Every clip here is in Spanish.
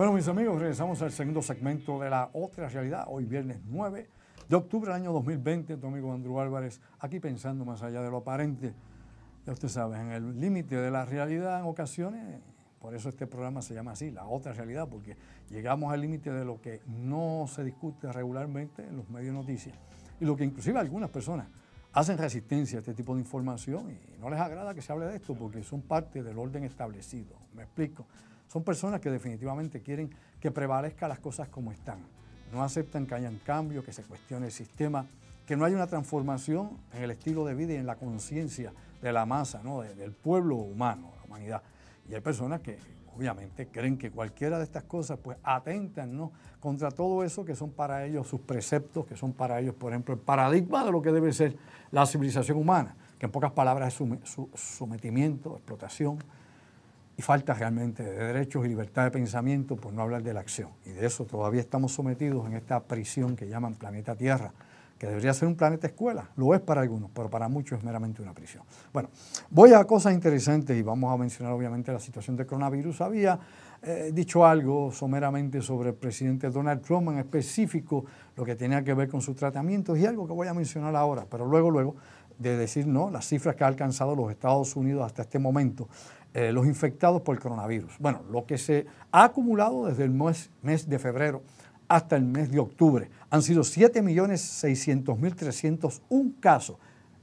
Bueno, mis amigos, regresamos al segundo segmento de la otra realidad, hoy viernes 9 de octubre del año 2020, tu amigo Andrew Álvarez, aquí pensando más allá de lo aparente, ya usted sabe, en el límite de la realidad en ocasiones, por eso este programa se llama así, la otra realidad, porque llegamos al límite de lo que no se discute regularmente en los medios de noticias y lo que inclusive algunas personas hacen resistencia a este tipo de información y no les agrada que se hable de esto porque son parte del orden establecido. Me explico. Son personas que definitivamente quieren que prevalezcan las cosas como están. No aceptan que hayan cambio, que se cuestione el sistema, que no haya una transformación en el estilo de vida y en la conciencia de la masa, del pueblo humano, la humanidad. Y hay personas que obviamente creen que cualquiera de estas cosas pues atentan contra todo eso que son para ellos sus preceptos, que son para ellos, por ejemplo, el paradigma de lo que debe ser la civilización humana, que en pocas palabras es sometimiento, explotación, y falta realmente de derechos y libertad de pensamiento, por no hablar de la acción. Y de eso todavía estamos sometidos en esta prisión que llaman planeta Tierra, que debería ser un planeta escuela, lo es para algunos, pero para muchos es meramente una prisión. Bueno, voy a cosas interesantes y vamos a mencionar obviamente la situación de coronavirus. Había eh, dicho algo someramente sobre el presidente Donald Trump, en específico lo que tenía que ver con sus tratamientos y algo que voy a mencionar ahora, pero luego, luego de decir no, las cifras que ha alcanzado los Estados Unidos hasta este momento eh, los infectados por coronavirus. Bueno, lo que se ha acumulado desde el mes, de febrero hasta el mes de octubre han sido 7.600.301 casos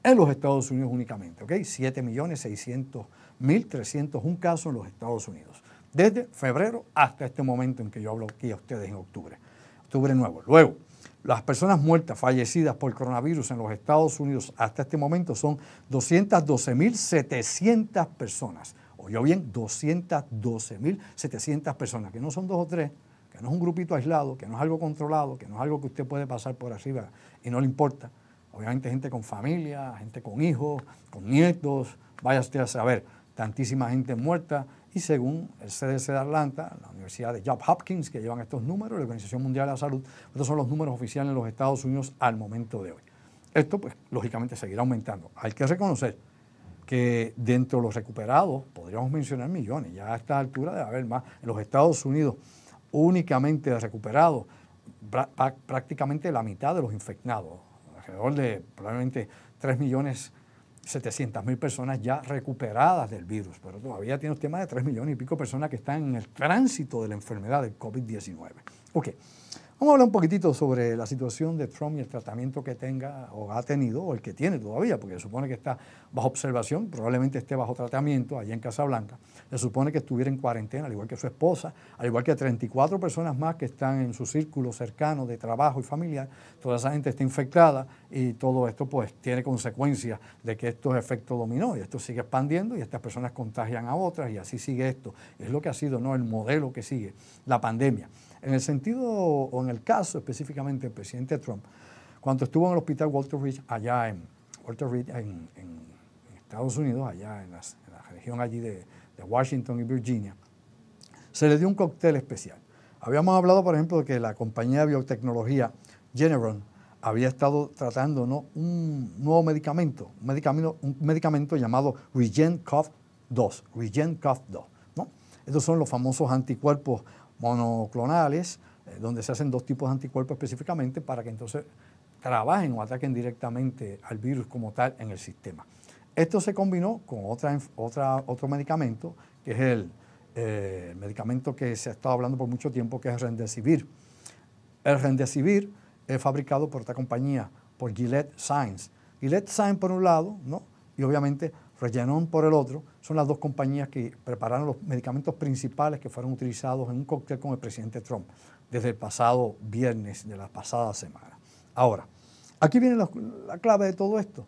en los Estados Unidos únicamente, ¿ok? 7.600.301 casos en los Estados Unidos, desde febrero hasta este momento en que yo hablo aquí a ustedes en octubre, octubre nuevo. Luego, las personas muertas, fallecidas por coronavirus en los Estados Unidos hasta este momento son 212.700 personas oyó bien, 212.700 personas, que no son dos o tres, que no es un grupito aislado, que no es algo controlado, que no es algo que usted puede pasar por arriba y no le importa. Obviamente gente con familia, gente con hijos, con nietos, vaya usted a saber, tantísima gente muerta. Y según el CDC de Atlanta, la Universidad de Johns Hopkins, que llevan estos números, la Organización Mundial de la Salud, estos son los números oficiales en los Estados Unidos al momento de hoy. Esto, pues, lógicamente seguirá aumentando. Hay que reconocer que dentro de los recuperados, podríamos mencionar millones, ya a esta altura de haber más, en los Estados Unidos únicamente de recuperados, prácticamente la mitad de los infectados, alrededor de probablemente 3 millones personas ya recuperadas del virus, pero todavía tiene un tema de 3 millones y pico personas que están en el tránsito de la enfermedad del COVID-19. Ok. Vamos a hablar un poquitito sobre la situación de Trump y el tratamiento que tenga o ha tenido o el que tiene todavía, porque se supone que está bajo observación, probablemente esté bajo tratamiento allá en Casablanca. Se supone que estuviera en cuarentena, al igual que su esposa, al igual que 34 personas más que están en su círculo cercano de trabajo y familiar. Toda esa gente está infectada y todo esto pues tiene consecuencias de que estos efectos dominó y esto sigue expandiendo y estas personas contagian a otras y así sigue esto. Es lo que ha sido ¿no? el modelo que sigue la pandemia. En el sentido, o en el caso específicamente del presidente Trump, cuando estuvo en el hospital Walter Reed, allá en, Walter Reed, en, Estados Unidos, allá en, la región allí de, Washington y Virginia, se le dio un cóctel especial. Habíamos hablado, por ejemplo, de que la compañía de biotecnología Generon había estado tratando ¿no? un nuevo medicamento, un medicamento, llamado regen cough 2 regen ¿no? Estos son los famosos anticuerpos monoclonales, eh, donde se hacen dos tipos de anticuerpos específicamente para que entonces trabajen o ataquen directamente al virus como tal en el sistema. Esto se combinó con otra, otro medicamento, que es el, eh, medicamento que se ha estado hablando por mucho tiempo, que es el Rendecivir. El Rendecivir es fabricado por otra compañía, por Gillette Science. Gillette Science por un lado, ¿no? y obviamente Regeneron por el otro, son las dos compañías que prepararon los medicamentos principales que fueron utilizados en un cóctel con el presidente Trump desde el pasado viernes de la pasada semana. Ahora, aquí viene la, la clave de todo esto,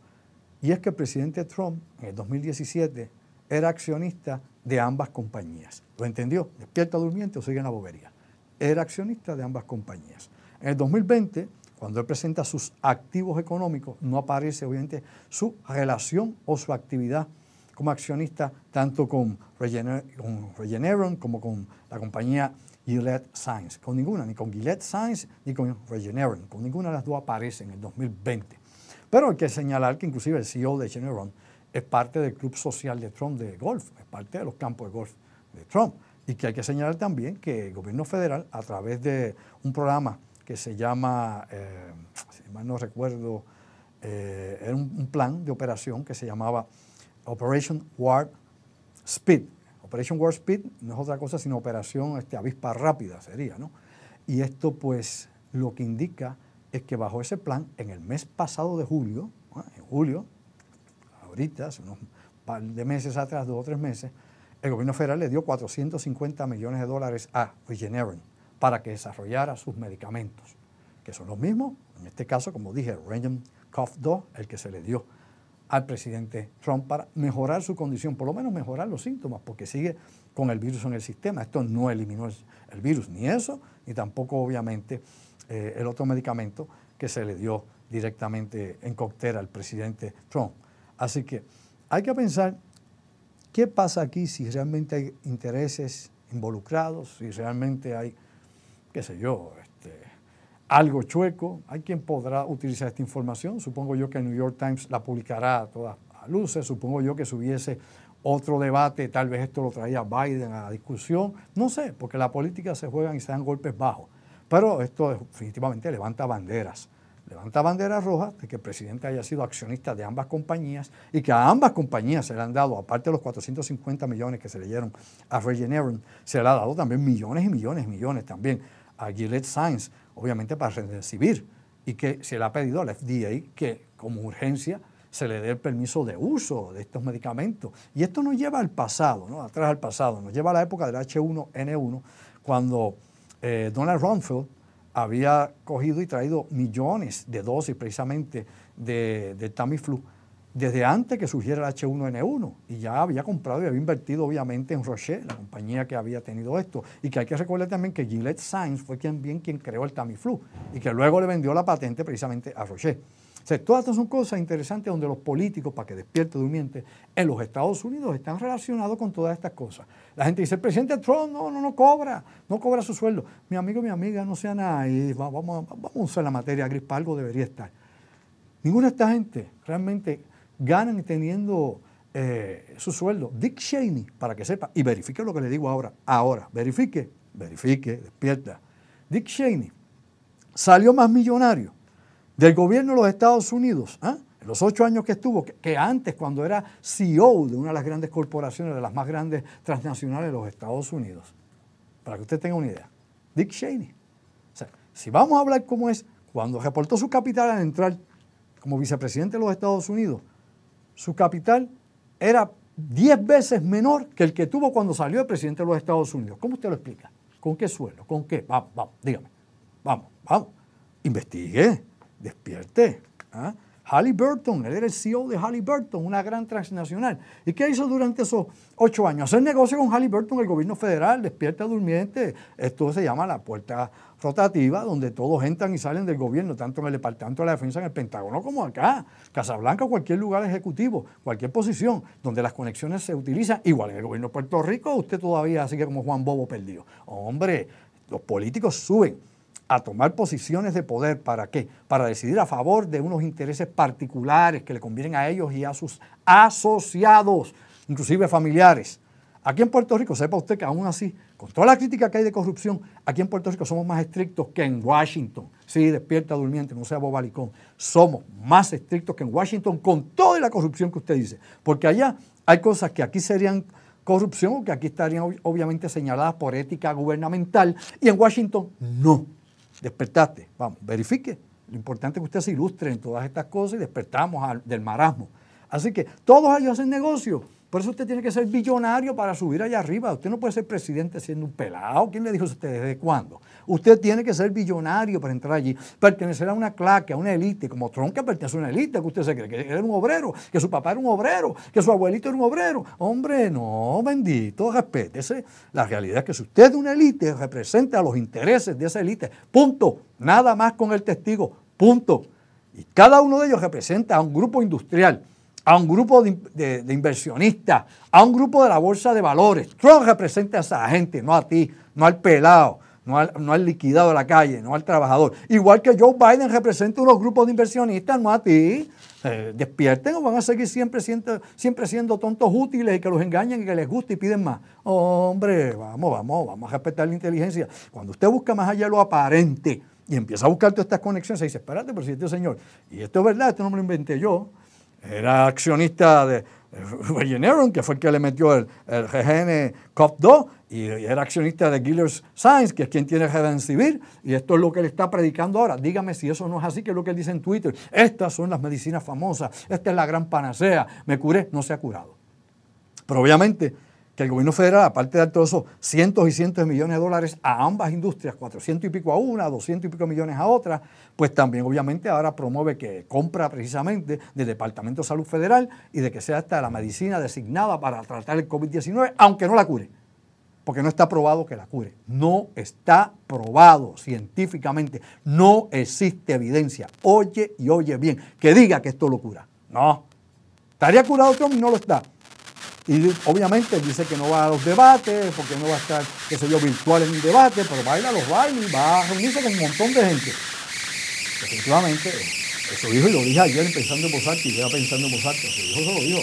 y es que el presidente Trump en el 2017 era accionista de ambas compañías. ¿Lo entendió? Despierta durmiente o sigue en la bobería. Era accionista de ambas compañías. En el 2020 cuando él presenta sus activos económicos, no aparece obviamente su relación o su actividad como accionista, tanto con Regeneron como con la compañía Gillette Science. Con ninguna, ni con Gillette Science ni con Regeneron. Con ninguna de las dos aparece en el 2020. Pero hay que señalar que inclusive el CEO de Regeneron es parte del club social de Trump de golf, es parte de los campos de golf de Trump. Y que hay que señalar también que el gobierno federal, a través de un programa que se llama, eh, si mal no recuerdo, eh, era un, plan de operación que se llamaba Operation Warp Speed. Operation Warp Speed no es otra cosa sino operación este, avispa rápida sería, ¿no? Y esto pues lo que indica es que bajo ese plan, en el mes pasado de julio, en julio, ahorita, hace unos de meses atrás, dos o tres meses, el gobierno federal le dio 450 millones de dólares a Regeneron para que desarrollara sus medicamentos, que son los mismos, en este caso, como dije, Random Cough 2, el que se le dio al presidente Trump para mejorar su condición, por lo menos mejorar los síntomas, porque sigue con el virus en el sistema. Esto no eliminó el, virus, ni eso, ni tampoco obviamente eh, el otro medicamento que se le dio directamente en coctera al presidente Trump. Así que hay que pensar qué pasa aquí si realmente hay intereses involucrados, si realmente hay qué sé yo, este, algo chueco. Hay quien podrá utilizar esta información. Supongo yo que el New York Times la publicará a todas luces. Supongo yo que si hubiese otro debate, tal vez esto lo traía Biden a la discusión. No sé, porque la política se juega y se dan golpes bajos. Pero esto definitivamente levanta banderas. Levanta banderas rojas de que el presidente haya sido accionista de ambas compañías y que a ambas compañías se le han dado, aparte de los 450 millones que se leyeron dieron a Regeneron, se le ha dado también millones y millones y millones también a Gillette Science, obviamente para recibir, y que se le ha pedido al FDA que como urgencia se le dé el permiso de uso de estos medicamentos. Y esto nos lleva al pasado, ¿no? atrás al pasado, nos lleva a la época del H1N1, cuando eh, Donald Rumsfeld había cogido y traído millones de dosis precisamente de, de Tamiflu desde antes que surgiera el H1N1 y ya había comprado y había invertido obviamente en Rocher, la compañía que había tenido esto. Y que hay que recordar también que Gillette Sainz fue quien, bien quien creó el Tamiflu y que luego le vendió la patente precisamente a Rocher. O sea, todas estas son cosas interesantes donde los políticos, para que despierte durmiente, en los Estados Unidos están relacionados con todas estas cosas. La gente dice, el presidente Trump no, no, no cobra, no cobra su sueldo. Mi amigo, mi amiga, no sea nada. vamos, vamos a usar la materia gris, algo debería estar. Ninguna de esta gente realmente ganan teniendo eh, su sueldo. Dick Cheney, para que sepa, y verifique lo que le digo ahora, ahora, verifique, verifique, despierta. Dick Cheney salió más millonario del gobierno de los Estados Unidos, ¿ah? en los ocho años que estuvo, que, que, antes cuando era CEO de una de las grandes corporaciones, de las más grandes transnacionales de los Estados Unidos. Para que usted tenga una idea. Dick Cheney. O sea, si vamos a hablar cómo es, cuando reportó su capital al entrar como vicepresidente de los Estados Unidos, su capital era 10 veces menor que el que tuvo cuando salió el presidente de los Estados Unidos. ¿Cómo usted lo explica? ¿Con qué suelo? ¿Con qué? Vamos, vamos, dígame. Vamos, vamos. Investigue, despierte. ¿ah? Halliburton, él era el CEO de Halliburton, una gran transnacional. ¿Y qué hizo durante esos ocho años? Hacer negocio con Halliburton, el gobierno federal, despierta durmiente. Esto se llama la puerta rotativa, donde todos entran y salen del gobierno, tanto en el Departamento de la Defensa, en el Pentágono, como acá, Casablanca, cualquier lugar ejecutivo, cualquier posición, donde las conexiones se utilizan, igual en el gobierno de Puerto Rico, usted todavía sigue como Juan Bobo perdido. Hombre, los políticos suben a tomar posiciones de poder. ¿Para qué? Para decidir a favor de unos intereses particulares que le convienen a ellos y a sus asociados, inclusive familiares. Aquí en Puerto Rico, sepa usted que aún así, con toda la crítica que hay de corrupción, aquí en Puerto Rico somos más estrictos que en Washington. Sí, despierta durmiente, no sea bobalicón. Somos más estrictos que en Washington con toda la corrupción que usted dice. Porque allá hay cosas que aquí serían corrupción o que aquí estarían obviamente señaladas por ética gubernamental y en Washington no despertaste. Vamos, verifique. Lo importante es que usted se ilustre en todas estas cosas y despertamos al, del marasmo. Así que todos ellos hacen negocio. Por eso usted tiene que ser billonario para subir allá arriba. Usted no puede ser presidente siendo un pelado. ¿Quién le dijo a usted desde cuándo? Usted tiene que ser billonario para entrar allí. Pertenecer a una claque, a una élite, como Trump pertenece a una élite, que usted se cree que era un obrero, que su papá era un obrero, que su abuelito era un obrero. Hombre, no, bendito, respétese. La realidad es que si usted es de una élite, representa a los intereses de esa élite. Punto. Nada más con el testigo. Punto. Y cada uno de ellos representa a un grupo industrial a un grupo de, inversionistas, a un grupo de la bolsa de valores. Trump representa a esa gente, no a ti, no al pelado, no al, no al liquidado de la calle, no al trabajador. Igual que Joe Biden representa a unos grupos de inversionistas, no a ti. Eh, despierten o van a seguir siempre siendo, siempre siendo tontos útiles y que los engañen y que les guste y piden más. Hombre, vamos, vamos, vamos a respetar la inteligencia. Cuando usted busca más allá lo aparente y empieza a buscar todas estas conexiones, se dice, espérate, presidente señor, y esto es verdad, esto no me lo inventé yo, era accionista de eh, Regeneron, que fue el que le metió el, el GGN COP2, y, era accionista de Gillers Science, que es quien tiene el Civil, y esto es lo que le está predicando ahora. Dígame si eso no es así, que es lo que él dice en Twitter. Estas son las medicinas famosas, esta es la gran panacea, me curé, no se ha curado. Pero obviamente que el gobierno federal, aparte de dar todos esos cientos y cientos de millones de dólares a ambas industrias, 400 y pico a una, 200 y pico millones a otra, pues también obviamente ahora promueve que compra precisamente del Departamento de Salud Federal y de que sea hasta la medicina designada para tratar el COVID-19, aunque no la cure, porque no está probado que la cure. No está probado científicamente, no existe evidencia. Oye y oye bien, que diga que esto lo cura. No. ¿Estaría curado Trump? No lo está. Y obviamente dice que no va a los debates, porque no va a estar, qué sé yo, virtual en un debate, pero baila los bailes, va a reunirse con un montón de gente. Efectivamente, eso dijo y lo dije ayer pensando en Mozart y yo pensando en Mozart, su Eso dijo, se lo dijo.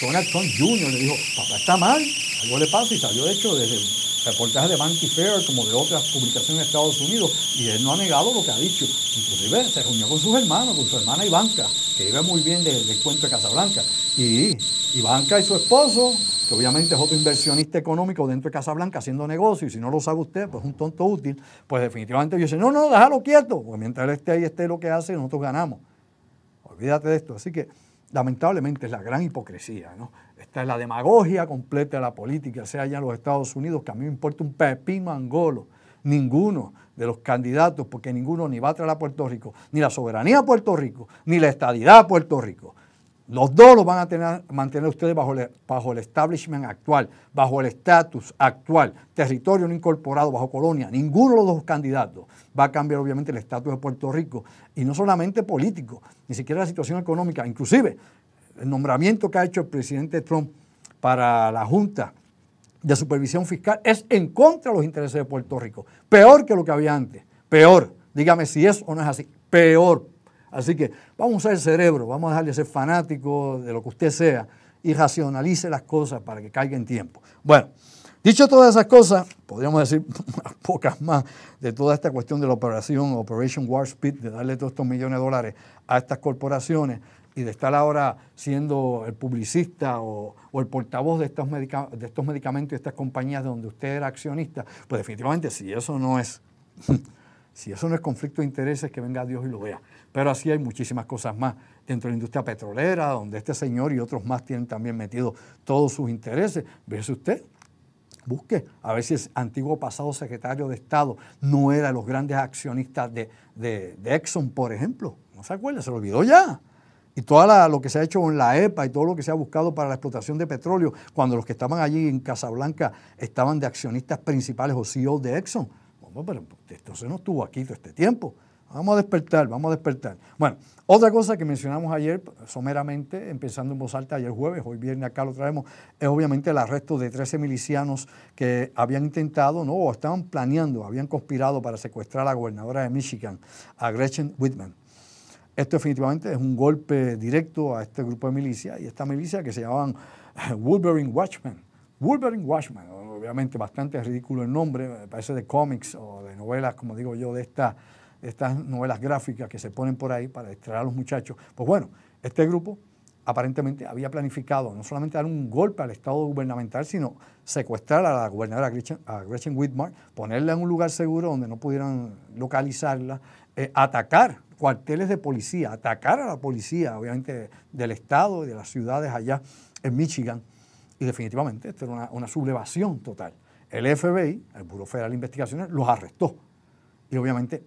Donald Jr. le dijo, papá está mal, algo le pasa y salió hecho desde reportajes de Vanity Fair como de otras publicaciones en Estados Unidos, y él no ha negado lo que ha dicho. Inclusive se reunió con sus hermanos, con su hermana Ivanka, que iba muy bien del, cuento de Casablanca. Y Ivanka y su esposo, que obviamente es otro inversionista económico dentro de Casablanca haciendo negocio, y si no lo sabe usted, pues es un tonto útil, pues definitivamente yo dicen, no, no, déjalo quieto, porque mientras él esté ahí, esté lo que hace, nosotros ganamos. Olvídate de esto. Así que lamentablemente es la gran hipocresía. Esta es la demagogia completa de la política, sea allá en los Estados Unidos, que a mí me importa un pepino angolo, ninguno de los candidatos, porque ninguno ni va a traer a Puerto Rico, ni la soberanía a Puerto Rico, ni la estadidad a Puerto Rico. Los dos los van a tener, mantener ustedes bajo el, bajo el establishment actual, bajo el estatus actual, territorio no incorporado, bajo colonia. Ninguno de los dos candidatos va a cambiar obviamente el estatus de Puerto Rico, y no solamente político, ni siquiera la situación económica, inclusive el nombramiento que ha hecho el presidente Trump para la Junta de Supervisión Fiscal es en contra de los intereses de Puerto Rico. Peor que lo que había antes, peor. Dígame si es o no es así. Peor, Así que vamos a usar el cerebro, vamos a dejarle ser fanático de lo que usted sea y racionalice las cosas para que caiga en tiempo. Bueno, dicho todas esas cosas, podríamos decir pocas más de toda esta cuestión de la operación Operation War Speed, de darle todos estos millones de dólares a estas corporaciones y de estar ahora siendo el publicista o, el portavoz de estos, de estos medicamentos y estas compañías donde usted era accionista, pues definitivamente si eso no es, si eso no es conflicto de intereses, que venga Dios y lo vea. Pero así hay muchísimas cosas más dentro de la industria petrolera, donde este señor y otros más tienen también metido todos sus intereses. Vese usted, busque a ver si ese antiguo pasado secretario de Estado no era los grandes accionistas de, Exxon, por ejemplo. No se acuerda, se lo olvidó ya. Y todo lo que se ha hecho con la EPA y todo lo que se ha buscado para la explotación de petróleo, cuando los que estaban allí en Casablanca estaban de accionistas principales o CEO de Exxon. Bueno, pero esto no estuvo aquí todo este tiempo. Vamos a despertar, vamos a despertar. Bueno, otra cosa que mencionamos ayer, someramente, empezando en voz alta ayer jueves, hoy viernes acá lo traemos, es obviamente el arresto de 13 milicianos que habían intentado, no, o estaban planeando, habían conspirado para secuestrar a la gobernadora de Michigan, a Gretchen Whitman. Esto definitivamente es un golpe directo a este grupo de milicias y esta milicia que se llamaban eh, Wolverine Watchmen. Wolverine Watchmen, obviamente bastante ridículo el nombre, parece de cómics o de novelas, como digo yo, de esta estas novelas gráficas que se ponen por ahí para distraer a los muchachos. Pues bueno, este grupo aparentemente había planificado no solamente dar un golpe al Estado gubernamental, sino secuestrar a la gobernadora Gretchen, a ponerla en un lugar seguro donde no pudieran localizarla, eh, atacar cuarteles de policía, atacar a la policía, obviamente, del Estado y de las ciudades allá en Michigan. Y definitivamente, esto era una, sublevación total. El FBI, el Buró Federal de Investigaciones, los arrestó. Y obviamente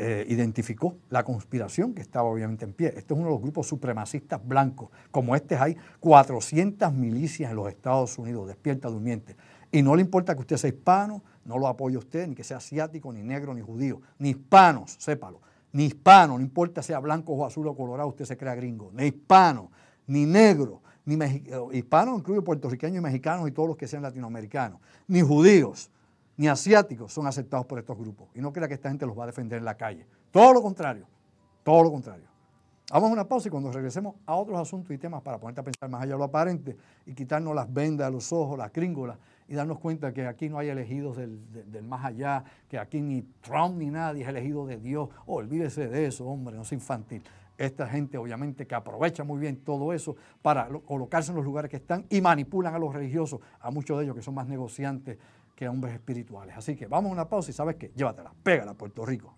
eh, identificó la conspiración que estaba obviamente en pie. Este es uno de los grupos supremacistas blancos. Como este hay 400 milicias en los Estados Unidos, despierta, durmiente. Y no le importa que usted sea hispano, no lo apoya usted, ni que sea asiático, ni negro, ni judío, ni hispanos, sépalo. Ni hispano, no importa sea blanco o azul o colorado, usted se crea gringo. Ni hispano, ni negro, ni eh, hispanos incluye puertorriqueños y mexicanos y todos los que sean latinoamericanos, ni judíos ni asiáticos son aceptados por estos grupos. Y no crea que esta gente los va a defender en la calle. Todo lo contrario, todo lo contrario. Vamos una pausa y cuando regresemos a otros asuntos y temas para ponerte a pensar más allá de lo aparente y quitarnos las vendas de los ojos, las cringolas y darnos cuenta que aquí no hay elegidos del, más allá, que aquí ni Trump ni nadie es elegido de Dios. Oh, olvídese de eso, hombre, no es infantil. Esta gente obviamente que aprovecha muy bien todo eso para colocarse en los lugares que están y manipulan a los religiosos, a muchos de ellos que son más negociantes que hombres espirituales. Así que vamos a una pausa y sabes qué, llévatela, pégala a Puerto Rico.